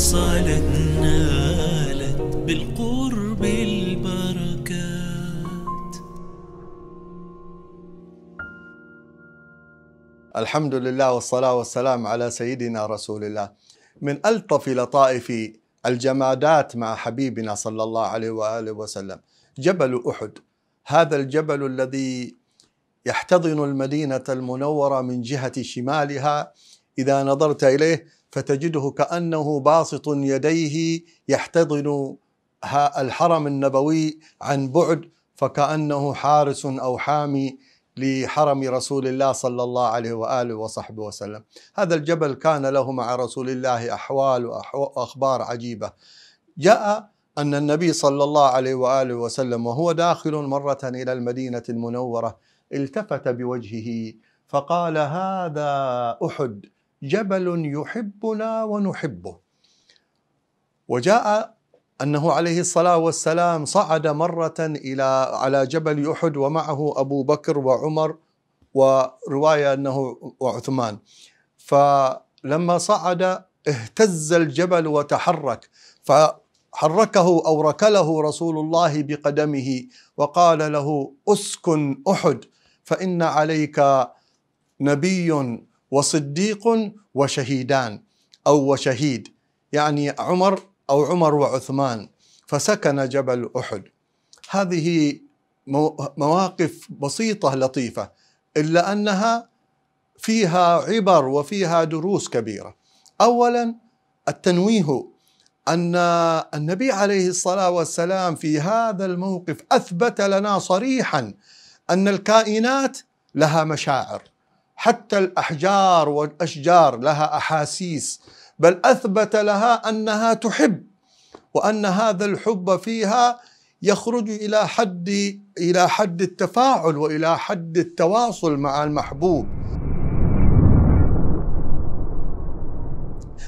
وصلت نالت بالقرب البركات الحمد لله والصلاة والسلام على سيدنا رسول الله من ألطف لطائف الجمادات مع حبيبنا صلى الله عليه وآله وسلم جبل أحد هذا الجبل الذي يحتضن المدينة المنورة من جهة شمالها إذا نظرت إليه فتجده كانه باسط يديه يحتضن الحرم النبوي عن بعد فكانه حارس او حامي لحرم رسول الله صلى الله عليه واله وصحبه وسلم. هذا الجبل كان له مع رسول الله احوال واخبار عجيبه. جاء ان النبي صلى الله عليه واله وسلم وهو داخل مره الى المدينه المنوره التفت بوجهه فقال هذا احد جبل يحبنا ونحبه وجاء انه عليه الصلاه والسلام صعد مره الى على جبل احد ومعه ابو بكر وعمر وروايه انه وعثمان فلما صعد اهتز الجبل وتحرك فحركه او ركله رسول الله بقدمه وقال له اسكن احد فان عليك نبي وصديق وشهيدان أو وشهيد يعني عمر أو عمر وعثمان فسكن جبل أحد هذه مواقف بسيطة لطيفة إلا أنها فيها عبر وفيها دروس كبيرة أولا التنويه أن النبي عليه الصلاة والسلام في هذا الموقف أثبت لنا صريحا أن الكائنات لها مشاعر حتى الأحجار والأشجار لها أحاسيس بل أثبت لها أنها تحب وأن هذا الحب فيها يخرج إلى حد إلى حد التفاعل وإلى حد التواصل مع المحبوب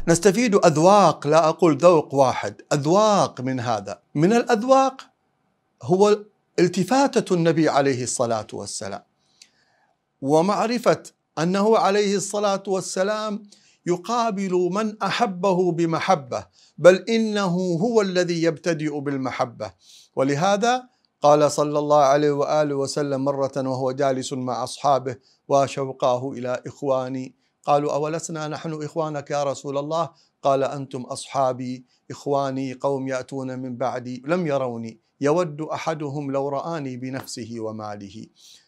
نستفيد أذواق لا أقول ذوق واحد أذواق من هذا من الأذواق هو التفاتة النبي عليه الصلاة والسلام ومعرفة انه عليه الصلاه والسلام يقابل من احبه بمحبه بل انه هو الذي يبتدئ بالمحبه ولهذا قال صلى الله عليه واله وسلم مره وهو جالس مع اصحابه وشوقاه الى اخواني قالوا اولسنا نحن اخوانك يا رسول الله قال انتم اصحابي اخواني قوم ياتون من بعدي لم يروني يود احدهم لو راني بنفسه وماله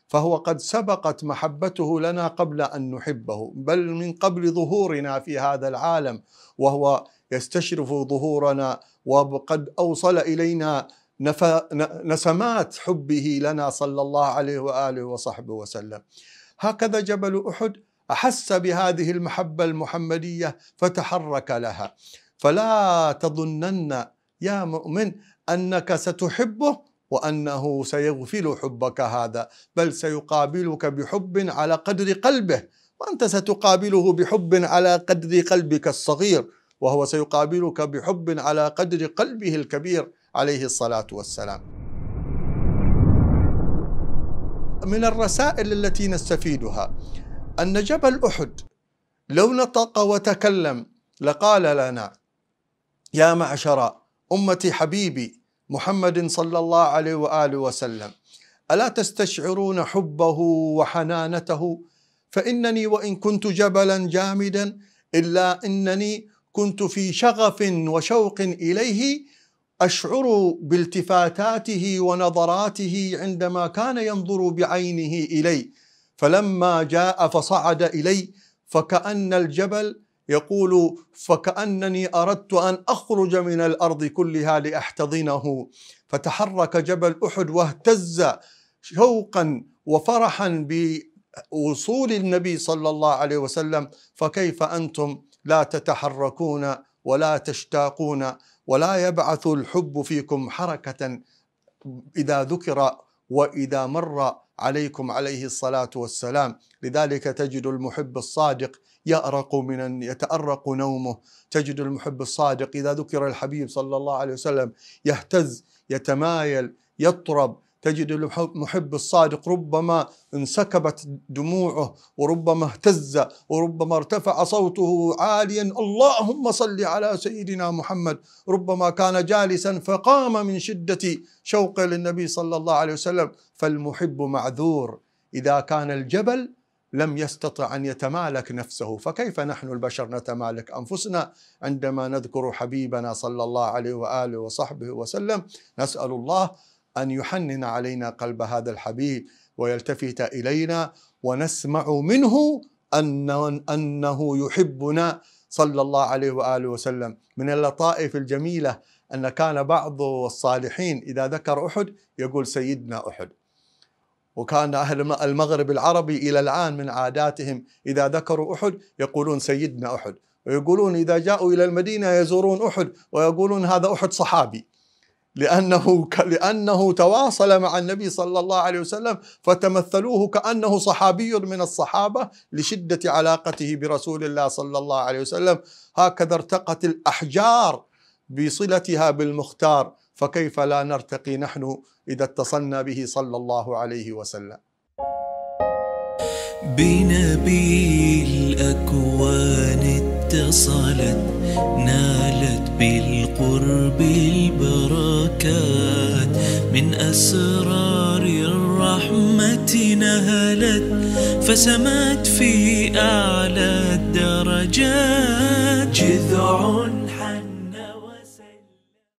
فهو قد سبقت محبته لنا قبل ان نحبه بل من قبل ظهورنا في هذا العالم وهو يستشرف ظهورنا وقد اوصل الينا نسمات حبه لنا صلى الله عليه واله وصحبه وسلم. هكذا جبل احد احس بهذه المحبه المحمديه فتحرك لها فلا تظنن يا مؤمن انك ستحبه وأنه سيغفل حبك هذا بل سيقابلك بحب على قدر قلبه وأنت ستقابله بحب على قدر قلبك الصغير وهو سيقابلك بحب على قدر قلبه الكبير عليه الصلاة والسلام من الرسائل التي نستفيدها أن جبل أحد لو نطق وتكلم لقال لنا يا معشر أمتي حبيبي محمد صلى الله عليه واله وسلم الا تستشعرون حبه وحنانته فانني وان كنت جبلا جامدا الا انني كنت في شغف وشوق اليه اشعر بالتفاتاته ونظراته عندما كان ينظر بعينه الي فلما جاء فصعد الي فكان الجبل يقول فكأنني أردت أن أخرج من الأرض كلها لأحتضنه فتحرك جبل أحد واهتز شوقا وفرحا بوصول النبي صلى الله عليه وسلم فكيف أنتم لا تتحركون ولا تشتاقون ولا يبعث الحب فيكم حركة إذا ذكر وإذا مر عليكم عليه الصلاة والسلام لذلك تجد المحب الصادق يأرق من يتأرق نومه تجد المحب الصادق إذا ذكر الحبيب صلى الله عليه وسلم يهتز يتمايل يطرب تجد المحب الصادق ربما انسكبت دموعه وربما اهتز وربما ارتفع صوته عاليا اللهم صل على سيدنا محمد ربما كان جالسا فقام من شدة شوقه للنبي صلى الله عليه وسلم فالمحب معذور إذا كان الجبل لم يستطع ان يتمالك نفسه فكيف نحن البشر نتمالك انفسنا عندما نذكر حبيبنا صلى الله عليه واله وصحبه وسلم نسال الله أن يحنن علينا قلب هذا الحبيب ويلتفت إلينا ونسمع منه أن أنه يحبنا صلى الله عليه وآله وسلم من اللطائف الجميلة أن كان بعض الصالحين إذا ذكر أحد يقول سيدنا أحد وكان أهل المغرب العربي إلى الآن من عاداتهم إذا ذكروا أحد يقولون سيدنا أحد ويقولون إذا جاءوا إلى المدينة يزورون أحد ويقولون هذا أحد صحابي لأنه لأنه تواصل مع النبي صلى الله عليه وسلم فتمثلوه كأنه صحابي من الصحابة لشدة علاقته برسول الله صلى الله عليه وسلم هكذا ارتقت الأحجار بصلتها بالمختار فكيف لا نرتقي نحن إذا اتصلنا به صلى الله عليه وسلم بنبي الأكوان اتصلت نالت بالقرب البركات من أسرار الرحمة نهلت فسمت في أعلى الدرجات جذع